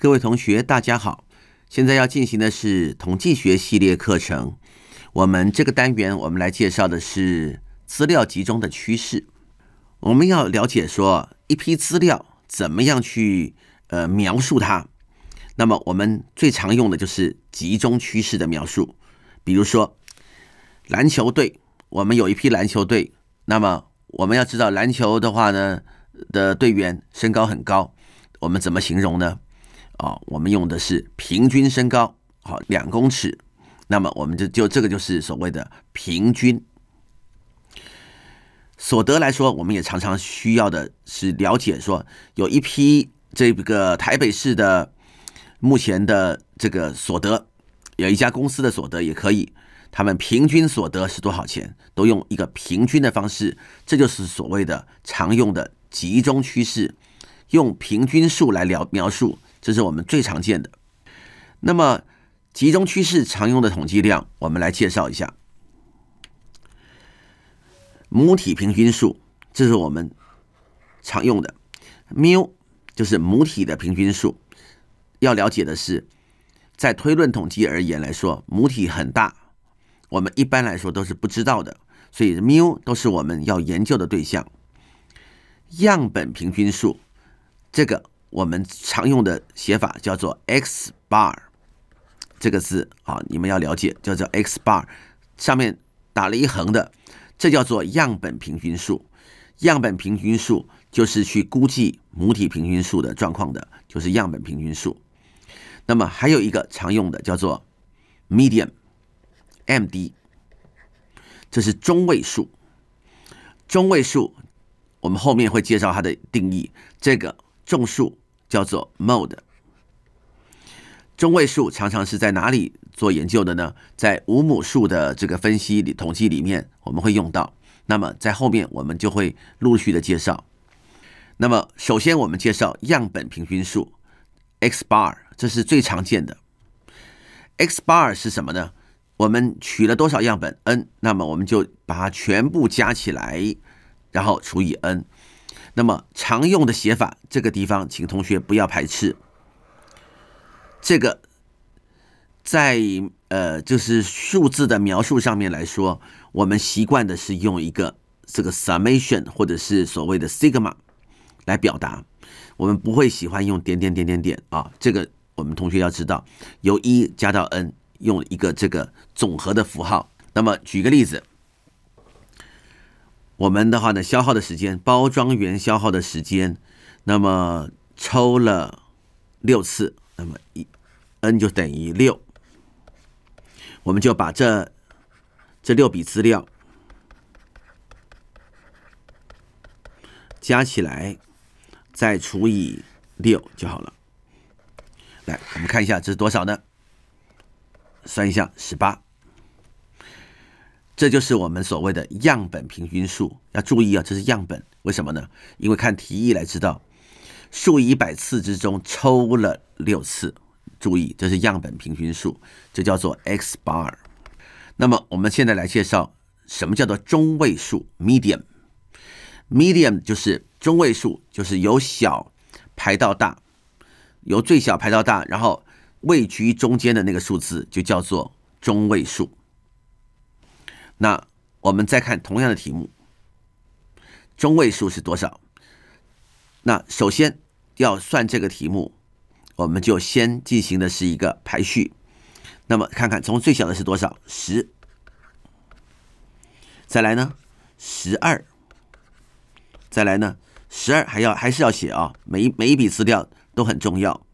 各位同学，大家好！现在要进行的是统计学系列课程。我们这个单元，我们来介绍的是资料集中的趋势。我们要了解说一批资料怎么样去呃描述它。那么，我们最常用的就是集中趋势的描述。比如说，篮球队，我们有一批篮球队，那么我们要知道篮球的话呢的队员身高很高，我们怎么形容呢？啊，我们用的是平均身高，好两公尺。那么我们就就这个就是所谓的平均所得来说，我们也常常需要的是了解说有一批这个台北市的目前的这个所得，有一家公司的所得也可以，他们平均所得是多少钱？都用一个平均的方式，这就是所谓的常用的集中趋势，用平均数来描描述。这是我们最常见的。那么，集中趋势常用的统计量，我们来介绍一下。母体平均数，这是我们常用的，缪就是母体的平均数。要了解的是，在推论统计而言来说，母体很大，我们一般来说都是不知道的，所以缪都是我们要研究的对象。样本平均数，这个。我们常用的写法叫做 x bar，这个字啊，你们要了解叫做 x bar，上面打了一横的，这叫做样本平均数。样本平均数就是去估计母体平均数的状况的，就是样本平均数。那么还有一个常用的叫做 median，m d，这是中位数。中位数，我们后面会介绍它的定义。这个。众数叫做 mode，中位数常常是在哪里做研究的呢？在五母数的这个分析里、统计里面，我们会用到。那么在后面我们就会陆续的介绍。那么首先我们介绍样本平均数 x bar，这是最常见的。x bar 是什么呢？我们取了多少样本 n，那么我们就把它全部加起来，然后除以 n。那么常用的写法，这个地方请同学不要排斥。这个在呃，就是数字的描述上面来说，我们习惯的是用一个这个 summation 或者是所谓的 sigma 来表达。我们不会喜欢用点点点点点啊。这个我们同学要知道，由一加到 n 用一个这个总和的符号。那么举个例子。我们的话呢，消耗的时间，包装员消耗的时间，那么抽了六次，那么一 n 就等于六，我们就把这这六笔资料加起来，再除以六就好了。来，我们看一下这是多少呢？算一下，十八。这就是我们所谓的样本平均数，要注意啊，这是样本，为什么呢？因为看题意来知道，数以百次之中抽了六次，注意这是样本平均数，这叫做 x bar。那么我们现在来介绍什么叫做中位数 m e d i u m m e d i u m 就是中位数，就是由小排到大，由最小排到大，然后位居中间的那个数字就叫做中位数。那我们再看同样的题目，中位数是多少？那首先要算这个题目，我们就先进行的是一个排序。那么看看从最小的是多少？十，再来呢？十二，再来呢？十二还要还是要写啊？每一每一笔资料都很重要。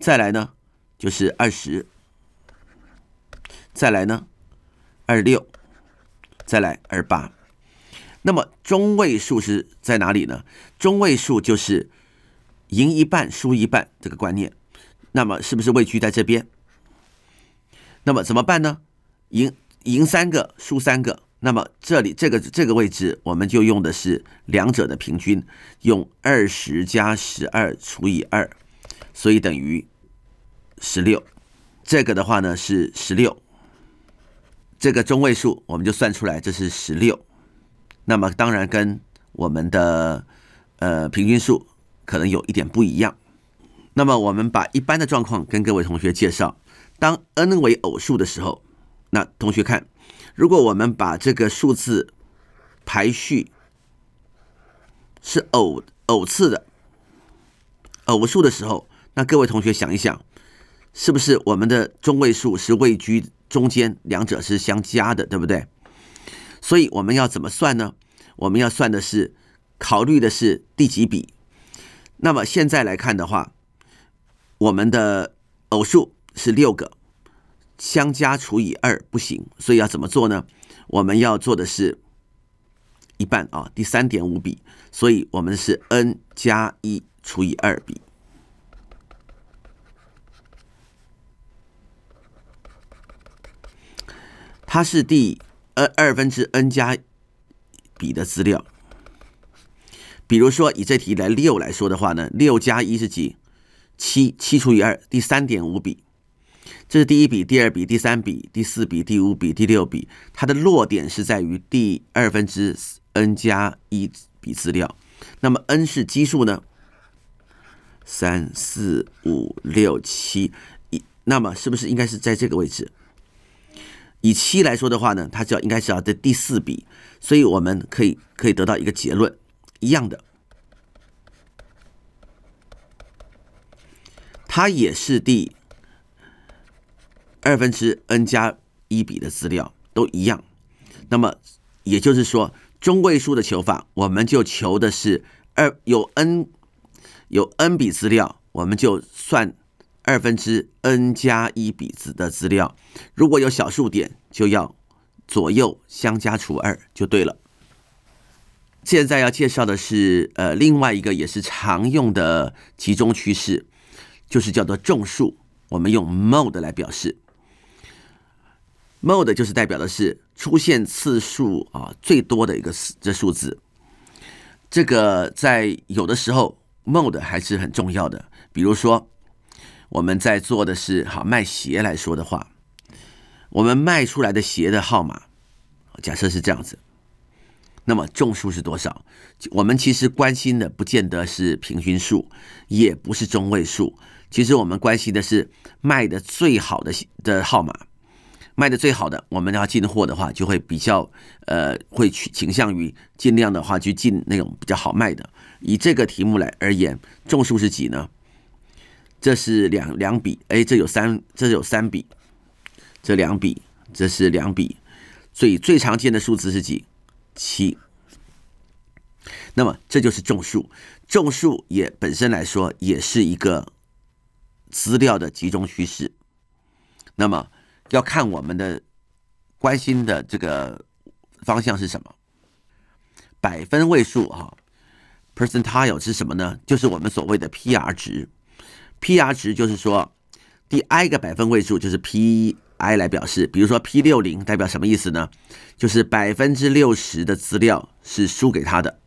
再来呢？就是二十，再来呢？二十六。再来二八，那么中位数是在哪里呢？中位数就是赢一半输一半这个观念，那么是不是位居在这边？那么怎么办呢？赢赢三个输三个，那么这里这个这个位置我们就用的是两者的平均，用二十加十二除以二，所以等于十六。这个的话呢是十六。这个中位数我们就算出来，这是十六。那么当然跟我们的呃平均数可能有一点不一样。那么我们把一般的状况跟各位同学介绍：当 n 为偶数的时候，那同学看，如果我们把这个数字排序是偶偶次的偶数的时候，那各位同学想一想，是不是我们的中位数是位居？中间两者是相加的，对不对？所以我们要怎么算呢？我们要算的是考虑的是第几笔。那么现在来看的话，我们的偶数是六个，相加除以二不行，所以要怎么做呢？我们要做的是一半啊，第三点五笔，所以我们是 n 加一除以二笔。它是第呃二分之 n 加笔的资料，比如说以这题来六来说的话呢，六加一是几？七七除以二，第三点五笔。这是第一笔，第二笔，第三笔，第四笔，第五笔，第六笔。它的落点是在于第二分之 n 加一笔资料。那么 n 是奇数呢？三四五六七一，那么是不是应该是在这个位置？以七来说的话呢，它就要应该是要在第四笔，所以我们可以可以得到一个结论，一样的，它也是第二分之 n 加一笔的资料都一样。那么也就是说，中位数的求法，我们就求的是二有 n 有 n 笔资料，我们就算。二分之 n 加一比值的资料，如果有小数点，就要左右相加除二就对了。现在要介绍的是，呃，另外一个也是常用的集中趋势，就是叫做众数，我们用 mode 来表示。mode 就是代表的是出现次数啊最多的一个这数字。这个在有的时候 mode 还是很重要的，比如说。我们在做的是哈，卖鞋来说的话，我们卖出来的鞋的号码，假设是这样子，那么中数是多少？我们其实关心的不见得是平均数，也不是中位数，其实我们关心的是卖的最好的的号码，卖的最好的，我们要进货的话就会比较呃，会去倾向于尽量的话去进那种比较好卖的。以这个题目来而言，中数是几呢？这是两两笔，哎，这有三，这有三笔，这两笔，这是两笔，最最常见的数字是几？七。那么这就是种树，种树也本身来说也是一个资料的集中趋势。那么要看我们的关心的这个方向是什么？百分位数啊，percentile 是什么呢？就是我们所谓的 PR 值。P R 值就是说，第 i 个百分位数就是 P i 来表示。比如说 P 六零代表什么意思呢？就是百分之六十的资料是输给他的，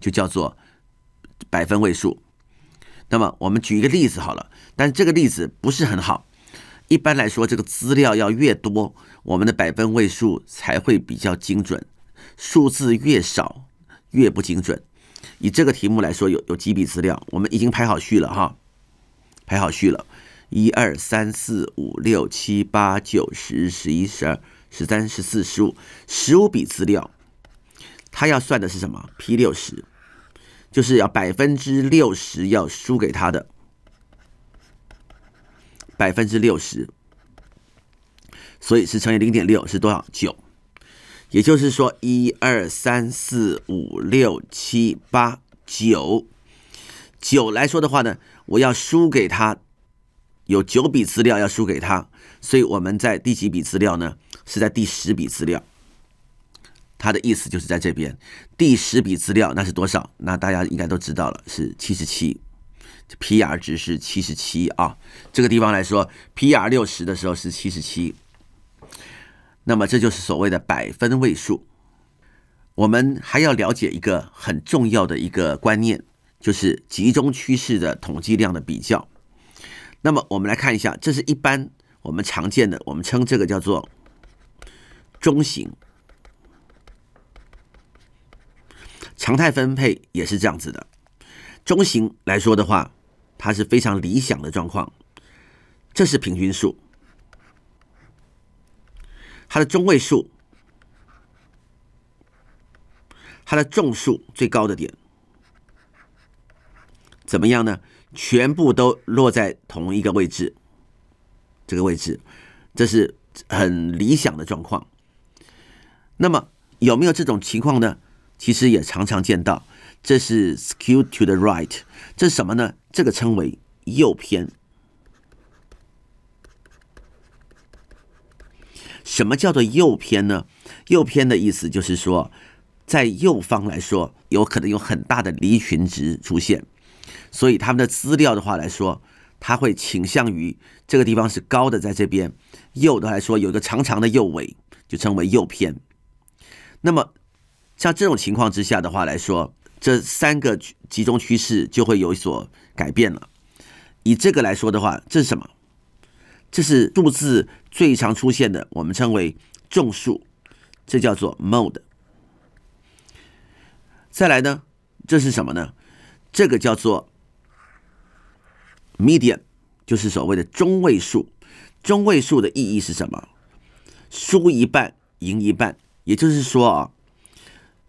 就叫做百分位数。那么我们举一个例子好了，但是这个例子不是很好。一般来说，这个资料要越多，我们的百分位数才会比较精准。数字越少越不精准。以这个题目来说，有有几笔资料，我们已经排好序了哈。排好序了，一二三四五六七八九十十一十二十三十四十五，十五笔资料，他要算的是什么？P 六十，就是要百分之六十要输给他的百分之六十，所以是乘以零点六是多少？九，也就是说一二三四五六七八九。九来说的话呢，我要输给他，有九笔资料要输给他，所以我们在第几笔资料呢？是在第十笔资料。他的意思就是在这边，第十笔资料那是多少？那大家应该都知道了，是七十七，P R 值是七十七啊。这个地方来说，P R 六十的时候是七十七，那么这就是所谓的百分位数。我们还要了解一个很重要的一个观念。就是集中趋势的统计量的比较。那么，我们来看一下，这是一般我们常见的，我们称这个叫做中型。常态分配也是这样子的。中型来说的话，它是非常理想的状况。这是平均数，它的中位数，它的众数最高的点。怎么样呢？全部都落在同一个位置，这个位置，这是很理想的状况。那么有没有这种情况呢？其实也常常见到。这是 skewed to the right，这是什么呢？这个称为右偏。什么叫做右偏呢？右偏的意思就是说，在右方来说，有可能有很大的离群值出现。所以他们的资料的话来说，他会倾向于这个地方是高的，在这边右的来说有一个长长的右尾，就称为右偏。那么像这种情况之下的话来说，这三个集中趋势就会有所改变了。以这个来说的话，这是什么？这是数字最常出现的，我们称为众数，这叫做 mode。再来呢，这是什么呢？这个叫做 median，就是所谓的中位数。中位数的意义是什么？输一半，赢一半。也就是说啊，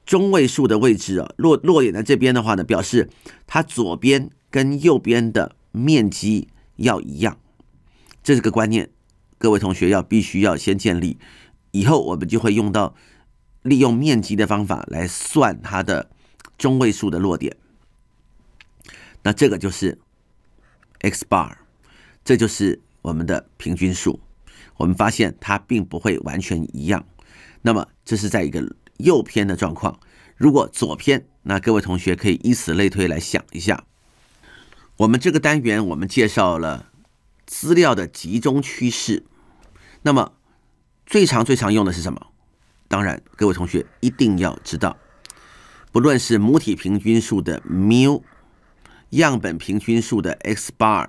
中位数的位置啊，落落点在这边的话呢，表示它左边跟右边的面积要一样。这是个观念，各位同学要必须要先建立。以后我们就会用到利用面积的方法来算它的中位数的落点。那这个就是 x bar，这就是我们的平均数。我们发现它并不会完全一样。那么这是在一个右偏的状况。如果左偏，那各位同学可以以此类推来想一下。我们这个单元我们介绍了资料的集中趋势。那么最常最常用的是什么？当然，各位同学一定要知道，不论是母体平均数的缪。样本平均数的 x bar，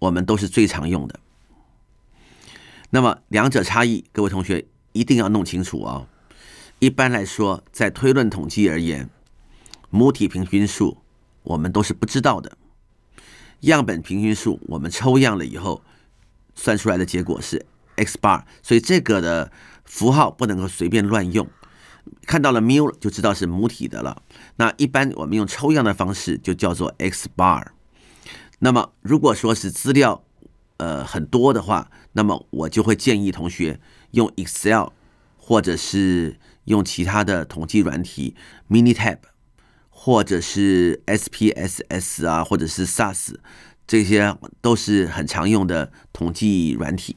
我们都是最常用的。那么两者差异，各位同学一定要弄清楚哦。一般来说，在推论统计而言，母体平均数我们都是不知道的，样本平均数我们抽样了以后算出来的结果是 x bar，所以这个的符号不能够随便乱用。看到了 m 缪就知道是母体的了。那一般我们用抽样的方式就叫做 x bar。那么如果说是资料呃很多的话，那么我就会建议同学用 Excel 或者是用其他的统计软体，MiniTab 或者是 SPSS 啊，或者是 SAS，这些都是很常用的统计软体。